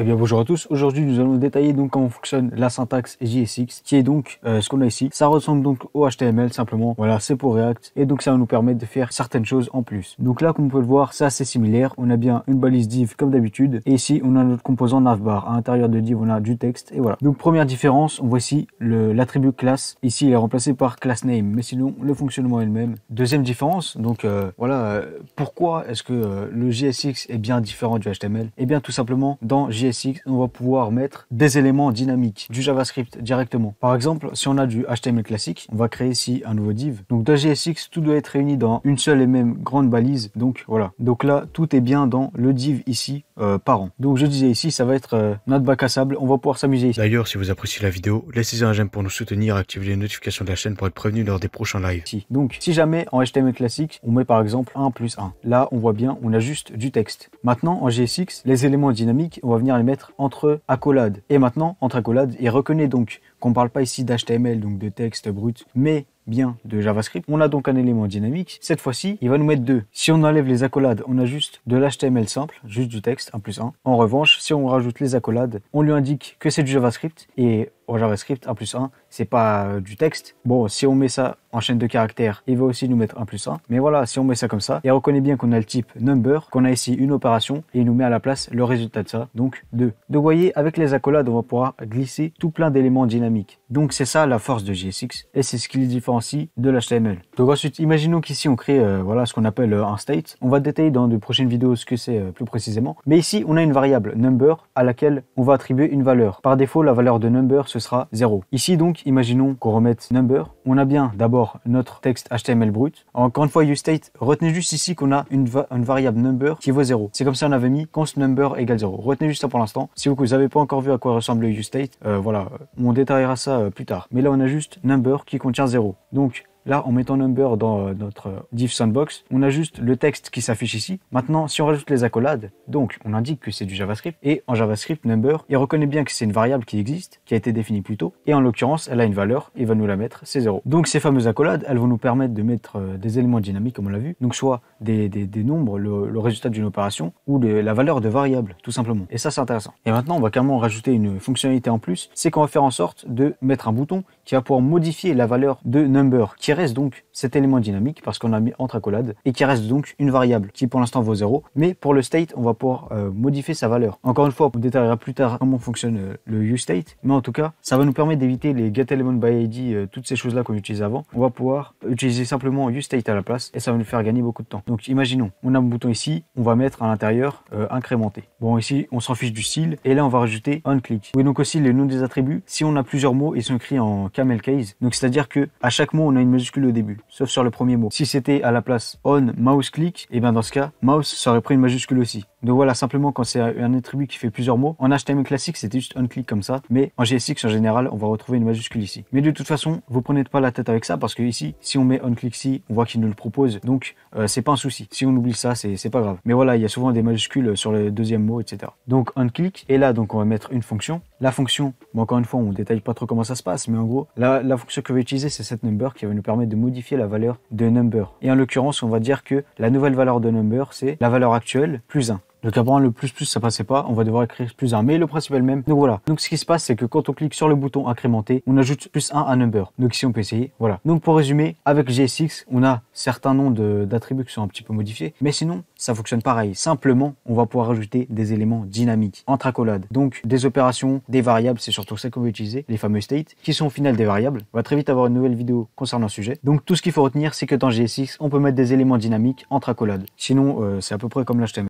Eh bien bonjour à tous, aujourd'hui nous allons détailler donc comment fonctionne la syntaxe JSX qui est donc euh, ce qu'on a ici. Ça ressemble donc au HTML simplement, voilà c'est pour React et donc ça va nous permettre de faire certaines choses en plus. Donc là comme vous pouvez le voir c'est assez similaire, on a bien une balise div comme d'habitude et ici on a notre composant navbar. À l'intérieur de div on a du texte et voilà. Donc première différence, on voit ici l'attribut class ici il est remplacé par class name mais sinon le fonctionnement est le même. Deuxième différence, donc euh, voilà euh, pourquoi est-ce que le JSX est bien différent du HTML Et eh bien tout simplement dans JSX on va pouvoir mettre des éléments dynamiques du JavaScript directement. Par exemple, si on a du HTML classique, on va créer ici un nouveau div. Donc dans JSX, tout doit être réuni dans une seule et même grande balise. Donc voilà. Donc là, tout est bien dans le div ici euh, par an. Donc je disais ici, ça va être euh, notre bac à sable, on va pouvoir s'amuser D'ailleurs, si vous appréciez la vidéo, laissez un j'aime pour nous soutenir activer activez les notifications de la chaîne pour être prévenu lors des prochains lives. si Donc si jamais en HTML classique, on met par exemple 1 plus 1. Là, on voit bien, on a juste du texte. Maintenant, en g6 les éléments dynamiques, on va venir les mettre entre accolades. Et maintenant, entre accolades, et reconnaît donc qu'on parle pas ici d'HTML, donc de texte brut, mais bien de JavaScript. On a donc un élément dynamique. Cette fois-ci, il va nous mettre deux. Si on enlève les accolades, on a juste de l'HTML simple, juste du texte, 1 plus 1. En revanche, si on rajoute les accolades, on lui indique que c'est du JavaScript et JavaScript, 1 plus 1, c'est pas euh, du texte. Bon, si on met ça en chaîne de caractères, il va aussi nous mettre 1 plus 1. Mais voilà, si on met ça comme ça, et reconnaît bien qu'on a le type number, qu'on a ici une opération, et il nous met à la place le résultat de ça, donc 2. Donc voyez, avec les accolades, on va pouvoir glisser tout plein d'éléments dynamiques. Donc c'est ça la force de JSX, et c'est ce qui les différencie de l'HTML. Donc ensuite, imaginons qu'ici on crée euh, voilà, ce qu'on appelle euh, un state. On va détailler dans de prochaines vidéos ce que c'est plus précisément. Mais ici, on a une variable number à laquelle on va attribuer une valeur. Par défaut, la valeur de number se sera 0. Ici donc, imaginons qu'on remette number. On a bien d'abord notre texte HTML brut. Encore une fois, state retenez juste ici qu'on a une, une, variable number qui vaut 0. C'est comme ça on avait mis const number égale 0. Retenez juste ça pour l'instant. Si vous n'avez pas encore vu à quoi ressemble le state euh, voilà, euh, on détaillera ça euh, plus tard. Mais là, on a juste number qui contient 0. Donc, Là, en mettant number dans euh, notre div sandbox, on a juste le texte qui s'affiche ici. Maintenant, si on rajoute les accolades, donc on indique que c'est du JavaScript, et en JavaScript, number, il reconnaît bien que c'est une variable qui existe, qui a été définie plus tôt, et en l'occurrence, elle a une valeur, il va nous la mettre, c'est 0. Donc ces fameuses accolades, elles vont nous permettre de mettre euh, des éléments dynamiques, comme on l'a vu, donc soit des, nombres, le, résultat d'une opération, ou la valeur de variable, tout simplement. Et ça, c'est intéressant. Et maintenant, on va carrément rajouter une fonctionnalité en plus, c'est qu'on va faire en sorte de mettre un bouton qui va pouvoir modifier la valeur de number qui donc cet élément dynamique parce qu'on a mis entre accolades et qui reste donc une variable qui pour l'instant vaut 0. Mais pour le state, on va pouvoir euh, modifier sa valeur. Encore une fois, on détaillera plus tard comment fonctionne euh, le use state Mais en tout cas, ça va nous permettre d'éviter les by id euh, toutes ces choses-là qu'on utilisait avant. On va pouvoir utiliser simplement state à la place et ça va nous faire gagner beaucoup de temps. Donc imaginons, on a un bouton ici, on va mettre à l'intérieur incrémenter. Bon, ici, on s'en fiche du style et là, on va rajouter onClick. Oui, donc aussi les noms des attributs. Si on a plusieurs mots, ils sont écrits en camel case. Donc c'est-à-dire que à chaque mot, on a une majuscule au début, sauf sur le premier mot. Si c'était à la place on mouse click, et eh bien dans ce cas, mouse, ça aurait pris une majuscule aussi. Donc voilà, simplement quand c'est un attribut qui fait plusieurs mots. En HTML classique, c'était juste un clic comme ça. Mais en GSX, en général, on va retrouver une majuscule ici. Mais de toute façon, vous prenez pas la tête avec ça parce que ici, si on met un clic ici, on voit qu'il nous le propose. Donc, ce euh, c'est pas un souci. Si on oublie ça, c'est pas grave. Mais voilà, il y a souvent des majuscules sur le deuxième mot, etc. Donc, un clic Et là, donc, on va mettre une fonction. La fonction, encore une fois, on détaille pas trop comment ça se passe, mais en gros, la, fonction que va utiliser, c'est cette number qui va nous permettre de modifier la valeur de number. Et en l'occurrence, on va dire que la nouvelle valeur de number, c'est la valeur actuelle plus 1. Donc avant le plus plus ça passait pas, on va devoir écrire plus 1, mais le principe est le même. Donc voilà. Donc ce qui se passe c'est que quand on clique sur le bouton incrémenter, on ajoute plus 1 à number. Donc ici on peut essayer, voilà. Donc pour résumer, avec GSX, on a certains noms d'attributs qui sont un petit peu modifiés, mais sinon ça fonctionne pareil. Simplement, on va pouvoir ajouter des éléments dynamiques en tracolade Donc des opérations, des variables, c'est surtout ça qu'on va utiliser, les fameux states, qui sont au final des variables. On va très vite avoir une nouvelle vidéo concernant le sujet. Donc tout ce qu'il faut retenir c'est que dans GSX, on peut mettre des éléments dynamiques entre accolades. Sinon, euh, c'est à peu près comme l'HTML.